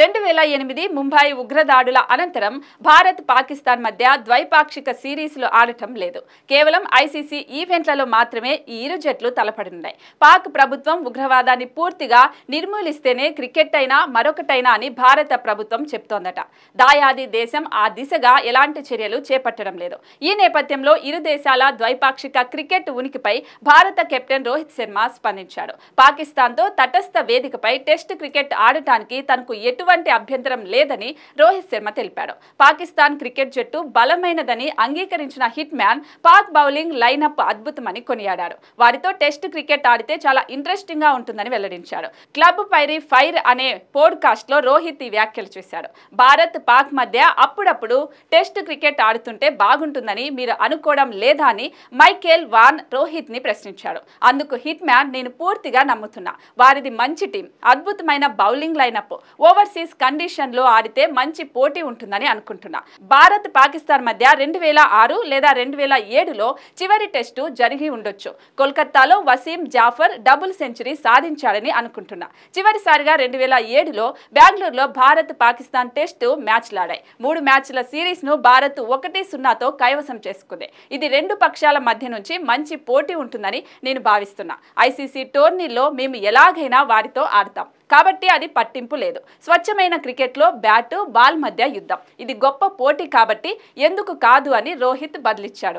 రెండు వేల ఎనిమిది ముంబై ఉగ్రదాడుల అనంతరం భారత్ పాకిస్తాన్ మధ్య ద్వైపాక్షిక సిరీస్లు ఆడటం లేదు కేవలం ఐసీసీ ఈవెంట్లలో మాత్రమే ఈ ఇరు జట్లు తలపడున్నాయి పాక్ ప్రభుత్వం ఉగ్రవాదాన్ని పూర్తిగా నిర్మూలిస్తేనే క్రికెట్ అయినా మరొకటైనా అని భారత ప్రభుత్వం చెప్తోందట దాయాది దేశం ఆ దిశగా ఎలాంటి చర్యలు చేపట్టడం లేదు ఈ నేపథ్యంలో ఇరు దేశాల ద్వైపాక్షిక క్రికెట్ ఉనికిపై భారత కెప్టెన్ రోహిత్ శర్మ స్పందించాడు పాకిస్తాన్తో తటస్థ వేదికపై టెస్ట్ క్రికెట్ ఆడటానికి తనకు ఎటు ఎటువంటి అభ్యంతరం లేదని రోహిత్ శర్మ తెలిపాడు పాకిస్తాన్ క్రికెట్ జట్టు బలమైనదని అంగీకరించిన hitman Pak bowling lineup అద్భుతమని కొనియాడారు వారితో టెస్ట్ క్రికెట్ ఆడితే చాలా ఇంట్రెస్టింగ్ గా ఉంటుందని వెల్లడించాడు క్లబ్ పైరి ఫైర్ అనే పోడ్కాస్ట్ లో రోహిత్ ఈ వ్యాఖ్యలు చేశాడు భారత్ పాక్ మధ్య అప్పుడప్పుడు టెస్ట్ క్రికెట్ ఆడుతుంటే బాగుంటుందని మీరు అనుకోవడం లేదా అని మైకేల్ వాన్ రోహిత్ ని ప్రశ్నించాడు అందుకు హిట్ మ్యాన్ నేను పూర్తిగా నమ్ముతున్నా వారిది మంచి టీం అద్భుతమైన bowling lineup overs overseas condition లో ఆడితే మంచి పోటీ ఉంటుందని అనుకుంటున్నా భారత్ పాకిస్తాన్ మధ్య రెండు వేల ఆరు లేదా రెండు వేల ఏడులో చివరి టెస్టు జరిగి ఉండొచ్చు కోల్కతాలో వసీం జాఫర్ డబుల్ సెంచరీ సాధించాడని అనుకుంటున్నా చివరిసారిగా రెండు వేల ఏడులో బెంగళూరులో భారత్ పాకిస్తాన్ టెస్టు మ్యాచ్లాడాయి మూడు మ్యాచ్ల సిరీస్ ను భారత్ ఒకటి సున్నాతో కైవసం చేసుకుంది ఇది రెండు పక్షాల మధ్య నుంచి మంచి పోటీ ఉంటుందని నేను భావిస్తున్నా ఐసీసీ టోర్నీలో మేము ఎలాగైనా వారితో ఆడతాం కాబట్టి అది పట్టింపు లేదు స్వచ్ఛమైన క్రికెట్లో బ్యాటు బాల్ మధ్య యుద్ధం ఇది గొప్ప పోటీ కాబట్టి ఎందుకు కాదు అని రోహిత్ బదిలిచ్చాడు